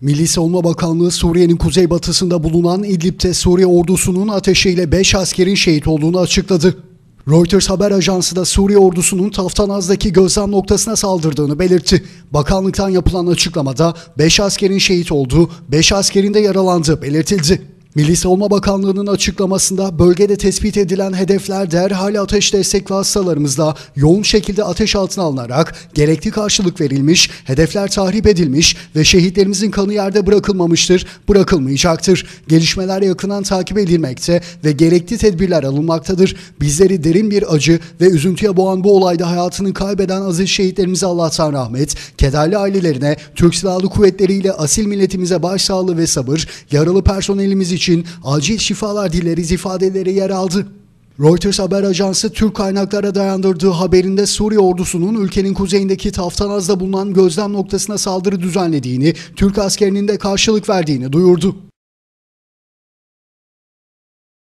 Milli Savunma Bakanlığı Suriye'nin kuzeybatısında bulunan İdlib'te Suriye ordusunun ateşiyle 5 askerin şehit olduğunu açıkladı. Reuters haber ajansı da Suriye ordusunun Taftanaz'daki gözlem noktasına saldırdığını belirtti. Bakanlıktan yapılan açıklamada 5 askerin şehit olduğu, 5 askerin de yaralandığı belirtildi. Milli Savunma Bakanlığı'nın açıklamasında bölgede tespit edilen hedefler derhal ateş destek vasıtalarımızda yoğun şekilde ateş altına alınarak gerekli karşılık verilmiş, hedefler tahrip edilmiş ve şehitlerimizin kanı yerde bırakılmamıştır, bırakılmayacaktır. Gelişmeler yakından takip edilmekte ve gerekli tedbirler alınmaktadır. Bizleri derin bir acı ve üzüntüye boğan bu olayda hayatını kaybeden aziz şehitlerimize Allah'tan rahmet, kederli ailelerine, Türk Silahlı Kuvvetleri ile asil milletimize başsağlığı ve sabır, yaralı personelimiz için acil şifalar dileriz ifadeleri yer aldı. Reuters haber ajansı Türk kaynaklara dayandırdığı haberinde Suriye ordusunun ülkenin kuzeyindeki Taftanaz'da bulunan gözlem noktasına saldırı düzenlediğini, Türk askerinin de karşılık verdiğini duyurdu.